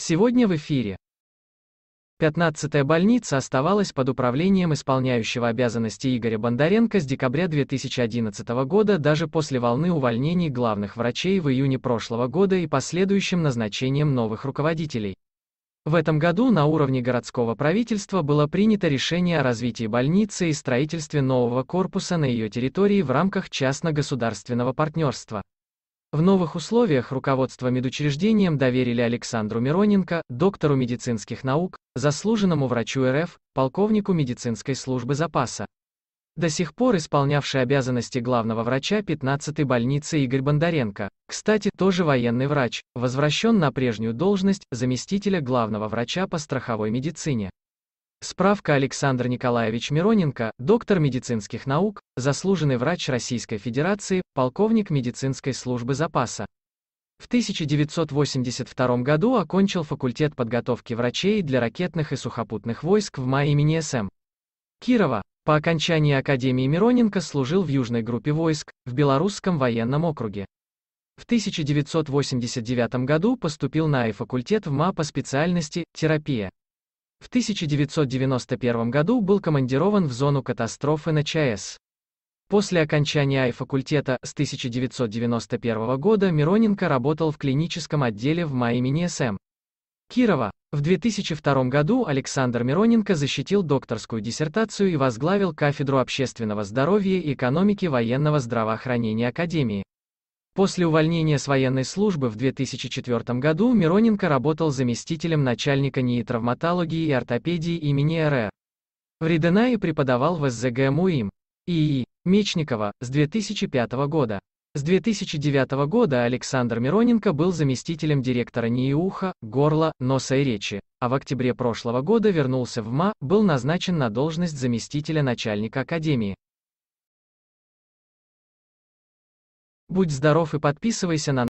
Сегодня в эфире. Пятнадцатая больница оставалась под управлением исполняющего обязанности Игоря Бондаренко с декабря 2011 года даже после волны увольнений главных врачей в июне прошлого года и последующим назначением новых руководителей. В этом году на уровне городского правительства было принято решение о развитии больницы и строительстве нового корпуса на ее территории в рамках частно-государственного партнерства. В новых условиях руководство медучреждением доверили Александру Мироненко, доктору медицинских наук, заслуженному врачу РФ, полковнику медицинской службы запаса. До сих пор исполнявший обязанности главного врача 15-й больницы Игорь Бондаренко, кстати, тоже военный врач, возвращен на прежнюю должность заместителя главного врача по страховой медицине. Справка Александр Николаевич Мироненко, доктор медицинских наук, заслуженный врач Российской Федерации, полковник медицинской службы запаса. В 1982 году окончил факультет подготовки врачей для ракетных и сухопутных войск в МА имени СМ. Кирова. По окончании Академии Мироненко служил в Южной группе войск, в Белорусском военном округе. В 1989 году поступил на и факультет в МА по специальности «Терапия». В 1991 году был командирован в зону катастрофы на ЧАЭС. После окончания АИ-факультета с 1991 года Мироненко работал в клиническом отделе в МА имени СМ. Кирова. В 2002 году Александр Мироненко защитил докторскую диссертацию и возглавил кафедру общественного здоровья и экономики военного здравоохранения Академии. После увольнения с военной службы в 2004 году Мироненко работал заместителем начальника НИИ травматологии и ортопедии имени РР. В Риденае преподавал в СЗГ им. ИИ. Мечникова, с 2005 года. С 2009 года Александр Мироненко был заместителем директора НИИ уха, горла, носа и речи, а в октябре прошлого года вернулся в МА, был назначен на должность заместителя начальника академии. Будь здоров и подписывайся на